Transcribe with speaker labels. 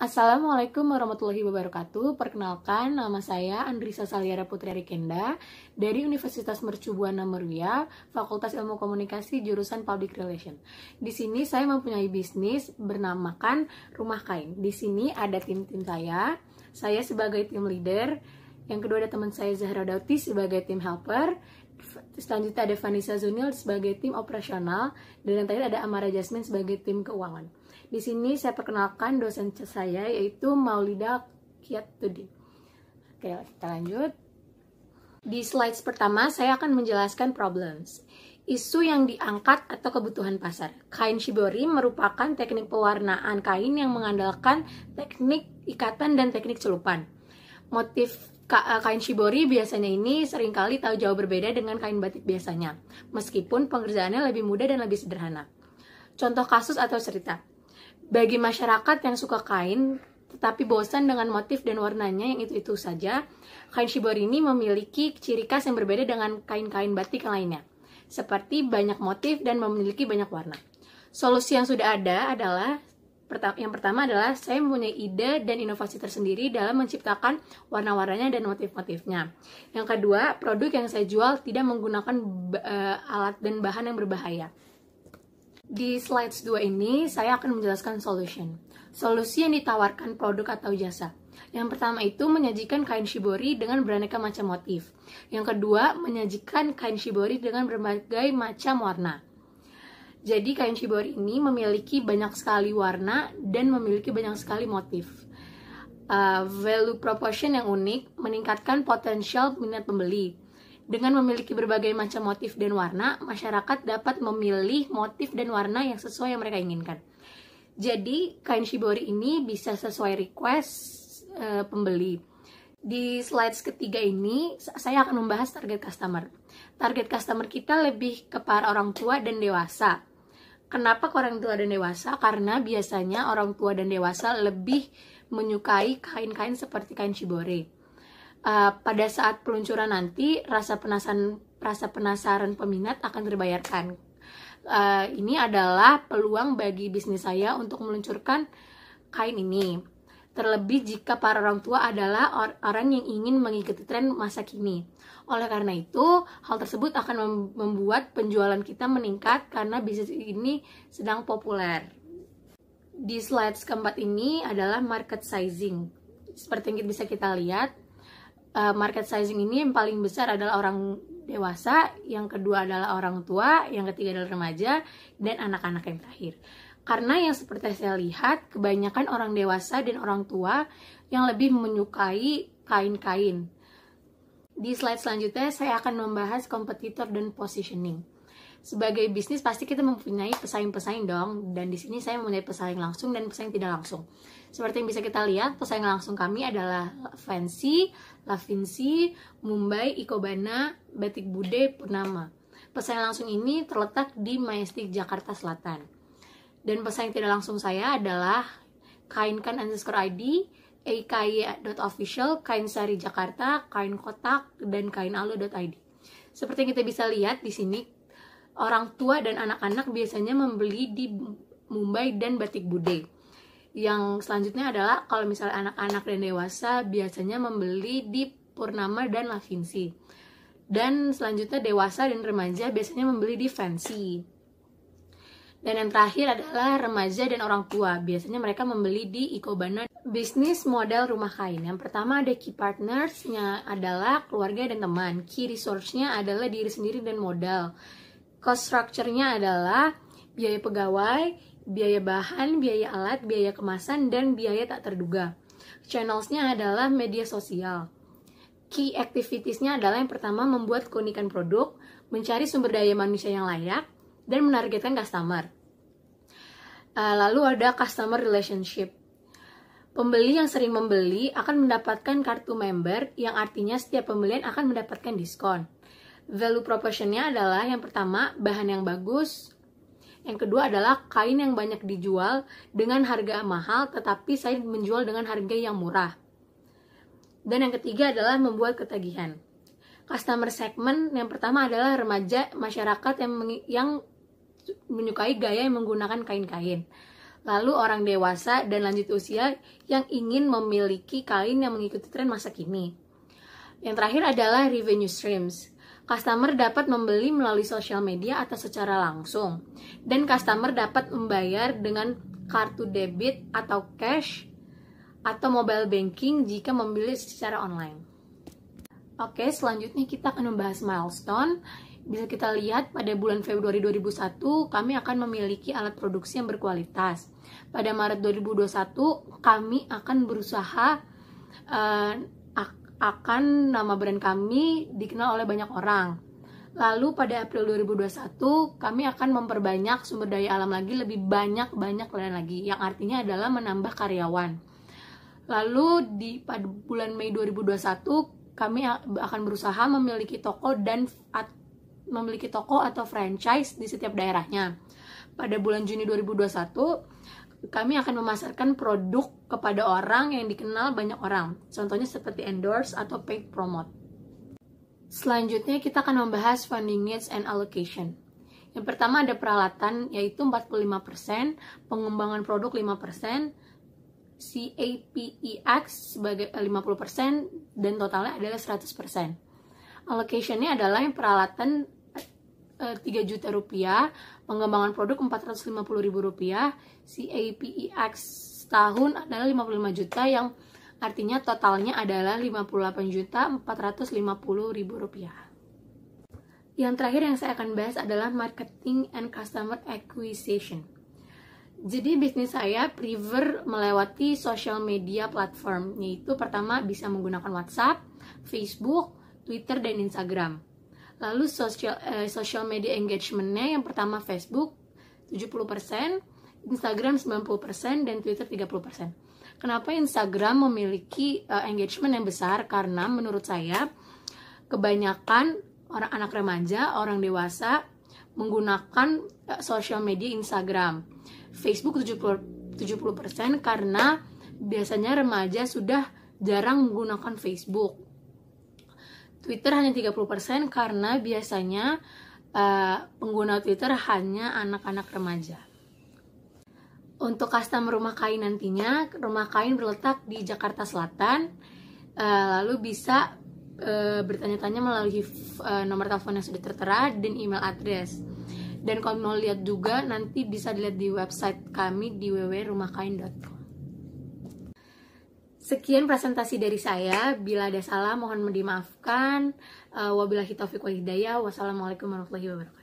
Speaker 1: Assalamualaikum warahmatullahi wabarakatuh. Perkenalkan, nama saya Andrisa Saliara Putri Arikenda dari Universitas Mercubuana Meruya, Fakultas Ilmu Komunikasi jurusan Public Relation. Di sini saya mempunyai bisnis bernamakan Rumah Kain. Di sini ada tim-tim saya. Saya sebagai tim leader, yang kedua ada teman saya Zahra Dauti sebagai tim helper, selanjutnya ada Vanessa Zunil sebagai tim operasional, dan yang terakhir ada Amara Jasmine sebagai tim keuangan. Di sini saya perkenalkan dosen saya yaitu Maulida Kiatudin. Oke, kita lanjut. Di slides pertama, saya akan menjelaskan problems. Isu yang diangkat atau kebutuhan pasar. Kain shibori merupakan teknik pewarnaan kain yang mengandalkan teknik ikatan dan teknik celupan. Motif eh, kain shibori biasanya ini seringkali tahu jauh berbeda dengan kain batik biasanya, meskipun pengerjaannya lebih mudah dan lebih sederhana. Contoh kasus atau cerita. Bagi masyarakat yang suka kain, tetapi bosan dengan motif dan warnanya yang itu-itu saja, kain shibori ini memiliki ciri khas yang berbeda dengan kain-kain batik lainnya, seperti banyak motif dan memiliki banyak warna. Solusi yang sudah ada adalah yang pertama adalah saya mempunyai ide dan inovasi tersendiri dalam menciptakan warna-warnanya dan motif-motifnya. Yang kedua, produk yang saya jual tidak menggunakan eh, alat dan bahan yang berbahaya. Di slide 2 ini, saya akan menjelaskan solution. Solusi yang ditawarkan produk atau jasa. Yang pertama itu menyajikan kain shibori dengan beraneka macam motif. Yang kedua, menyajikan kain shibori dengan berbagai macam warna. Jadi kain shibori ini memiliki banyak sekali warna dan memiliki banyak sekali motif. Uh, value proportion yang unik meningkatkan potensial minat pembeli dengan memiliki berbagai macam motif dan warna, masyarakat dapat memilih motif dan warna yang sesuai yang mereka inginkan. Jadi, kain shibori ini bisa sesuai request e, pembeli. Di slides ketiga ini, saya akan membahas target customer. Target customer kita lebih ke para orang tua dan dewasa. Kenapa ke orang tua dan dewasa? Karena biasanya orang tua dan dewasa lebih menyukai kain-kain seperti kain shibori uh, pada saat peluncuran nanti rasa penasaran rasa penasaran peminat akan terbayarkan. Uh, ini adalah peluang bagi bisnis saya untuk meluncurkan kain ini. Terlebih jika para orang tua adalah or orang yang ingin mengikuti tren masa kini. Oleh karena itu, hal tersebut akan mem membuat penjualan kita meningkat karena bisnis ini sedang populer. Di slide keempat ini adalah market sizing. Seperti yang bisa kita lihat, uh, market sizing ini yang paling besar adalah orang dewasa, yang kedua adalah orang tua, yang ketiga adalah remaja, dan anak-anak yang terakhir. Karena yang seperti saya lihat, kebanyakan orang dewasa dan orang tua yang lebih menyukai kain-kain. Di slide selanjutnya, saya akan membahas kompetitor dan positioning sebagai bisnis pasti kita mempunyai pesaing-pesaing dong dan di sini saya mempunyai pesaing langsung dan pesaing tidak langsung seperti yang bisa kita lihat pesaing langsung kami adalah Fancy, Lavinci, Mumbai, Ikobana, Batik Bude, Purnama pesaing langsung ini terletak di Majestic Jakarta Selatan dan pesaing tidak langsung saya adalah Kainkan underscore ID, official, Kain Sari Jakarta, Kain Kotak, dan Kain Alu.id. Seperti yang kita bisa lihat di sini, orang tua dan anak-anak biasanya membeli di Mumbai dan Batik Bude. Yang selanjutnya adalah kalau misalnya anak-anak dan dewasa biasanya membeli di Purnama dan Lavinsi. Dan selanjutnya dewasa dan remaja biasanya membeli di Fancy. Dan yang terakhir adalah remaja dan orang tua. Biasanya mereka membeli di Ikobana. Bisnis model rumah kain. Yang pertama ada key partners partnersnya adalah keluarga dan teman. Key resource-nya adalah diri sendiri dan modal cost structure-nya adalah biaya pegawai, biaya bahan, biaya alat, biaya kemasan, dan biaya tak terduga. Channels-nya adalah media sosial. Key activities-nya adalah yang pertama membuat keunikan produk, mencari sumber daya manusia yang layak, dan menargetkan customer. Eh, lalu ada customer relationship. Pembeli yang sering membeli akan mendapatkan kartu member yang artinya setiap pembelian akan mendapatkan diskon. Value proportionnya adalah yang pertama bahan yang bagus, yang kedua adalah kain yang banyak dijual dengan harga mahal tetapi saya menjual dengan harga yang murah. Dan yang ketiga adalah membuat ketagihan. Customer segment yang pertama adalah remaja masyarakat yang yang menyukai gaya yang menggunakan kain-kain. Lalu orang dewasa dan lanjut usia yang ingin memiliki kain yang mengikuti tren masa kini. Yang terakhir adalah revenue streams. Customer dapat membeli melalui sosial media atau secara langsung. Dan customer dapat membayar dengan kartu debit atau cash atau mobile banking jika membeli secara online. Oke, selanjutnya kita akan membahas milestone. Bisa kita lihat pada bulan Februari 2001 kami akan memiliki alat produksi yang berkualitas. Pada Maret 2021 kami akan berusaha eh, akan nama brand kami dikenal oleh banyak orang. Lalu pada April 2021 kami akan memperbanyak sumber daya alam lagi lebih banyak-banyak lain lagi yang artinya adalah menambah karyawan. Lalu di pada bulan Mei 2021 kami akan berusaha memiliki toko dan at, memiliki toko atau franchise di setiap daerahnya. Pada bulan Juni 2021 kami akan memasarkan produk kepada orang yang dikenal banyak orang. Contohnya seperti endorse atau paid promote. Selanjutnya kita akan membahas funding needs and allocation. Yang pertama ada peralatan yaitu 45%, pengembangan produk 5%, CAPEX sebagai 50% dan totalnya adalah 100%. Allocationnya adalah yang peralatan 3 eh, juta rupiah, pengembangan produk 450 ribu rupiah, si APEX setahun adalah 55 juta yang artinya totalnya adalah 58 juta 450 ribu rupiah. Yang terakhir yang saya akan bahas adalah marketing and customer acquisition. Jadi bisnis saya prefer melewati social media platform, yaitu pertama bisa menggunakan WhatsApp, Facebook, Twitter, dan Instagram lalu social eh, social media engagementnya yang pertama Facebook 70% Instagram 90% dan Twitter 30% kenapa Instagram memiliki eh, engagement yang besar karena menurut saya kebanyakan orang anak remaja orang dewasa menggunakan eh, social media Instagram Facebook 70 70% karena biasanya remaja sudah jarang menggunakan Facebook Twitter hanya 30% karena biasanya uh, pengguna Twitter hanya anak-anak remaja. Untuk custom rumah kain nantinya, rumah kain berletak di Jakarta Selatan. Uh, lalu bisa uh, bertanya-tanya melalui uh, nomor telepon yang sudah tertera dan email address. Dan kalau mau lihat juga nanti bisa dilihat di website kami di www.rumahkain.com. Sekian presentasi dari saya. Bila ada salah mohon dimaafkan. Uh, wabillahi taufiq wa hidayah. Wassalamualaikum warahmatullahi wabarakatuh.